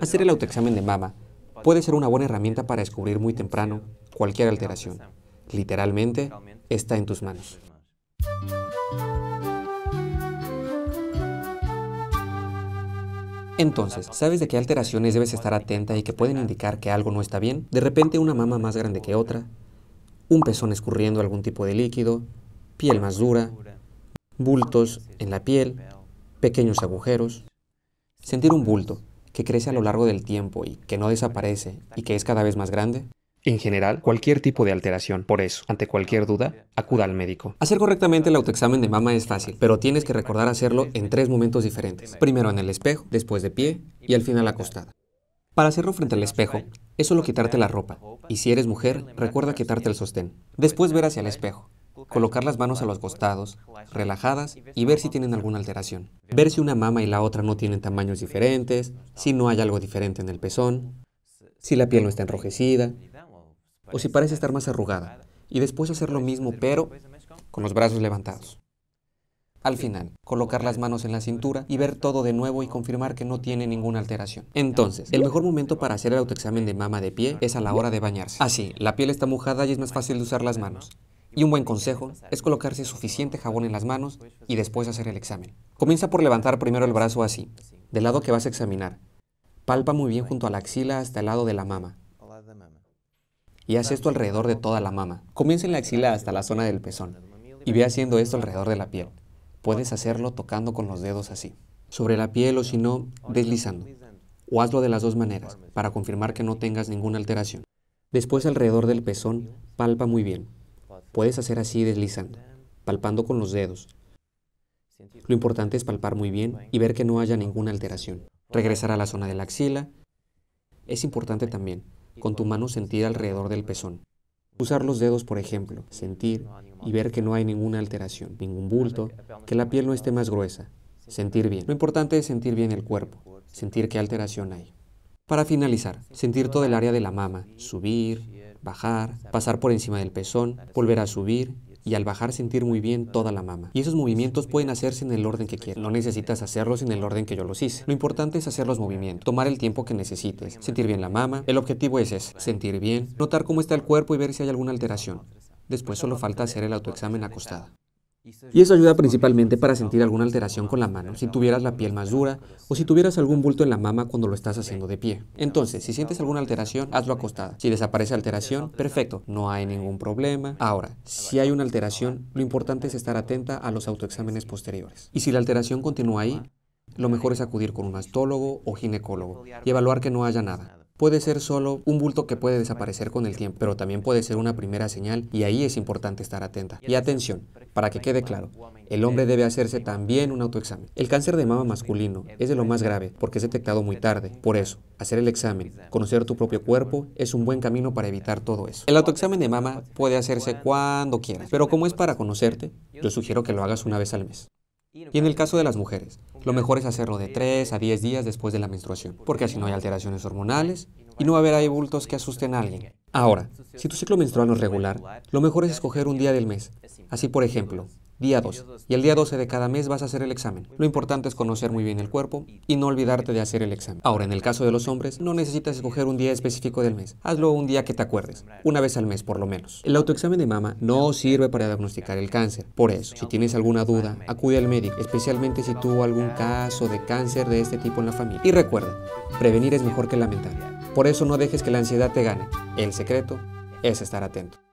Hacer el autoexamen de mama puede ser una buena herramienta para descubrir muy temprano cualquier alteración. Literalmente, está en tus manos. Entonces, ¿sabes de qué alteraciones debes estar atenta y que pueden indicar que algo no está bien? De repente una mama más grande que otra, un pezón escurriendo algún tipo de líquido, piel más dura, bultos en la piel, pequeños agujeros. Sentir un bulto, que crece a lo largo del tiempo y que no desaparece y que es cada vez más grande? En general, cualquier tipo de alteración. Por eso, ante cualquier duda, acuda al médico. Hacer correctamente el autoexamen de mama es fácil, pero tienes que recordar hacerlo en tres momentos diferentes. Primero en el espejo, después de pie y al final acostada. Para hacerlo frente al espejo, es solo quitarte la ropa. Y si eres mujer, recuerda quitarte el sostén. Después ver hacia el espejo colocar las manos a los costados, relajadas y ver si tienen alguna alteración. Ver si una mama y la otra no tienen tamaños diferentes, si no hay algo diferente en el pezón, si la piel no está enrojecida o si parece estar más arrugada. Y después hacer lo mismo pero con los brazos levantados. Al final, colocar las manos en la cintura y ver todo de nuevo y confirmar que no tiene ninguna alteración. Entonces, el mejor momento para hacer el autoexamen de mama de pie es a la hora de bañarse. Así, ah, la piel está mojada y es más fácil de usar las manos. Y un buen consejo es colocarse suficiente jabón en las manos y después hacer el examen. Comienza por levantar primero el brazo así, del lado que vas a examinar. Palpa muy bien junto a la axila hasta el lado de la mama. Y haz esto alrededor de toda la mama. Comienza en la axila hasta la zona del pezón y ve haciendo esto alrededor de la piel. Puedes hacerlo tocando con los dedos así, sobre la piel o si no, deslizando. O hazlo de las dos maneras, para confirmar que no tengas ninguna alteración. Después alrededor del pezón, palpa muy bien. Puedes hacer así deslizando, palpando con los dedos. Lo importante es palpar muy bien y ver que no haya ninguna alteración. Regresar a la zona de la axila. Es importante también, con tu mano sentir alrededor del pezón. Usar los dedos, por ejemplo, sentir y ver que no hay ninguna alteración, ningún bulto, que la piel no esté más gruesa. Sentir bien. Lo importante es sentir bien el cuerpo, sentir qué alteración hay. Para finalizar, sentir todo el área de la mama, subir, bajar, pasar por encima del pezón, volver a subir y al bajar sentir muy bien toda la mama. Y esos movimientos pueden hacerse en el orden que quieras. No necesitas hacerlos en el orden que yo los hice. Lo importante es hacer los movimientos, tomar el tiempo que necesites, sentir bien la mama. El objetivo es ese, sentir bien, notar cómo está el cuerpo y ver si hay alguna alteración. Después solo falta hacer el autoexamen acostada. Y eso ayuda principalmente para sentir alguna alteración con la mano, si tuvieras la piel más dura o si tuvieras algún bulto en la mama cuando lo estás haciendo de pie. Entonces, si sientes alguna alteración, hazlo acostada. Si desaparece alteración, perfecto, no hay ningún problema. Ahora, si hay una alteración, lo importante es estar atenta a los autoexámenes posteriores. Y si la alteración continúa ahí, lo mejor es acudir con un mastólogo o ginecólogo y evaluar que no haya nada puede ser solo un bulto que puede desaparecer con el tiempo, pero también puede ser una primera señal y ahí es importante estar atenta. Y atención, para que quede claro, el hombre debe hacerse también un autoexamen. El cáncer de mama masculino es de lo más grave porque es detectado muy tarde. Por eso, hacer el examen, conocer tu propio cuerpo, es un buen camino para evitar todo eso. El autoexamen de mama puede hacerse cuando quieras, pero como es para conocerte, yo sugiero que lo hagas una vez al mes. Y en el caso de las mujeres, lo mejor es hacerlo de 3 a 10 días después de la menstruación, porque así no hay alteraciones hormonales y no va a haber ahí bultos que asusten a alguien. Ahora, si tu ciclo menstrual no es regular, lo mejor es escoger un día del mes. Así, por ejemplo, Día 12. Y el día 12 de cada mes vas a hacer el examen. Lo importante es conocer muy bien el cuerpo y no olvidarte de hacer el examen. Ahora, en el caso de los hombres, no necesitas escoger un día específico del mes. Hazlo un día que te acuerdes, una vez al mes por lo menos. El autoexamen de mama no sirve para diagnosticar el cáncer. Por eso, si tienes alguna duda, acude al médico, especialmente si tuvo algún caso de cáncer de este tipo en la familia. Y recuerda, prevenir es mejor que lamentar. Por eso no dejes que la ansiedad te gane. El secreto es estar atento.